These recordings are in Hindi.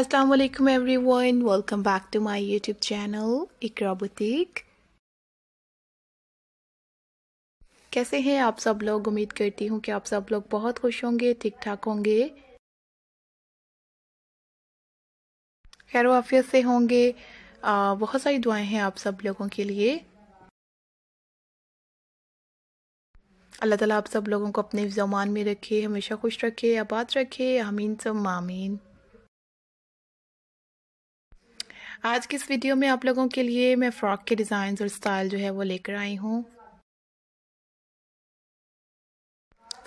अस्सलाम everyone welcome back to my YouTube channel Iqra boutique कैसे हैं आप सब लोग उम्मीद करती हूँ कि आप सब लोग बहुत खुश होंगे ठीक ठाक होंगे खैर वाफियत से होंगे बहुत सारी दुआएं हैं आप सब लोगों के लिए अल्लाह ताला आप सब लोगों को अपने जमान में रखे हमेशा खुश रखे आबाद रखे अमीन सब मामीन आज की इस वीडियो में आप लोगों के लिए मैं फ़्रॉक के डिज़ाइन और स्टाइल जो है वो लेकर आई हूँ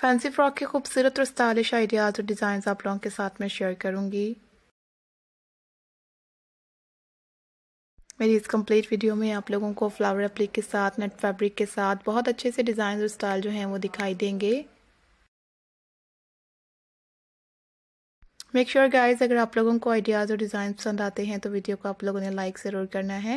फैंसी फ्रॉक के खूबसूरत और स्टाइलिश आइडियाज़ और डिजाइन आप लोगों के साथ मैं शेयर करूँगी मेरी इस कंप्लीट वीडियो में आप लोगों को फ्लावर अप्लिक के साथ नेट फैब्रिक के साथ बहुत अच्छे से डिज़ाइन और स्टाइल जो हैं वो दिखाई देंगे मेक श्योर गाइज अगर आप लोगों को आइडियाज़ और डिज़ाइन पसंद आते हैं तो वीडियो को आप लोगों ने लाइक ज़रूर करना है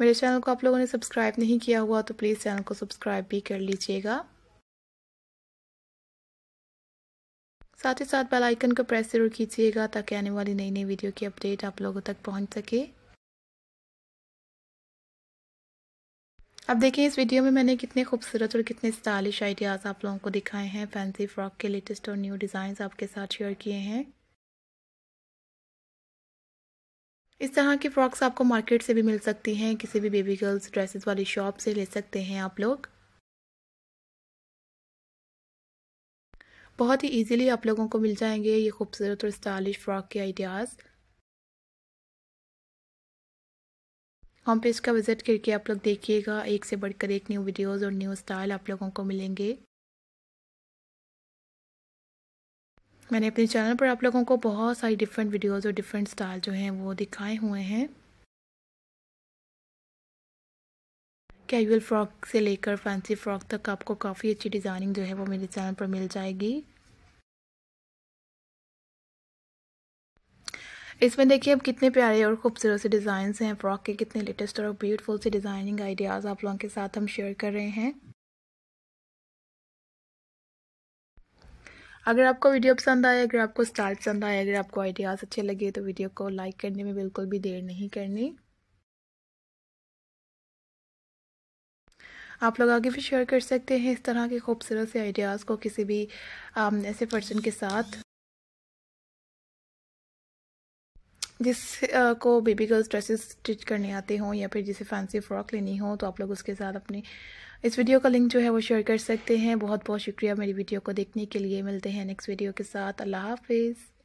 मेरे चैनल को आप लोगों ने सब्सक्राइब नहीं किया हुआ तो प्लीज़ चैनल को सब्सक्राइब भी कर लीजिएगा साथ ही साथ बेल आइकन को प्रेस जरूर कीजिएगा ताकि आने वाली नई नई वीडियो की अपडेट आप लोगों तक पहुंच सके अब देखिए इस वीडियो में मैंने कितने खूबसूरत और कितने स्टाइलिश आइडियाज़ आप लोगों को दिखाए हैं फैंसी फ्रॉक के लेटेस्ट और न्यू डिजाइन आपके साथ शेयर किए हैं इस तरह की फ्रॉक्स आपको मार्केट से भी मिल सकती हैं किसी भी बेबी गर्ल्स ड्रेसेस वाली शॉप से ले सकते हैं आप लोग बहुत ही इजीली आप लोगों को मिल जाएंगे ये खूबसूरत और स्टाइलिश फ्रॉक के आइडियाज़ होम पेज का विज़िट करके आप लोग देखिएगा एक से बढ़कर एक न्यू वीडियोस और न्यू स्टाइल आप लोगों को मिलेंगे मैंने अपने चैनल पर आप लोगों को बहुत सारी डिफरेंट वीडियोस और डिफरेंट स्टाइल जो हैं वो दिखाए हुए हैं कैजुअल फ्रॉक से लेकर फैंसी फ्रॉक तक आपको काफ़ी अच्छी डिज़ाइनिंग जो है वो मेरे चैनल पर मिल जाएगी इसमें देखिए अब कितने प्यारे और खूबसूरत से डिज़ाइन हैं फ्रॉक के कितने लेटेस्ट और ब्यूटीफुल से डिज़ाइनिंग आइडियाज़ आप लोगों के साथ हम शेयर कर रहे हैं अगर आपको वीडियो पसंद आए अगर आपको स्टाइल पसंद आए अगर आपको आइडियाज़ अच्छे लगे तो वीडियो को लाइक करने में बिल्कुल भी देर नहीं करनी आप लोग आगे भी शेयर कर सकते हैं इस तरह के खूबसूरत से आइडियाज़ को किसी भी um, ऐसे पर्सन के साथ जिस को बेबी गर्ल्स ड्रेसेस स्टिच करने आते हों या फिर जिसे फैंसी फ्रॉक लेनी हो तो आप लोग उसके साथ अपने इस वीडियो का लिंक जो है वो शेयर कर सकते हैं बहुत बहुत शुक्रिया मेरी वीडियो को देखने के लिए मिलते हैं नेक्स्ट वीडियो के साथ अल्लाह हाफिज़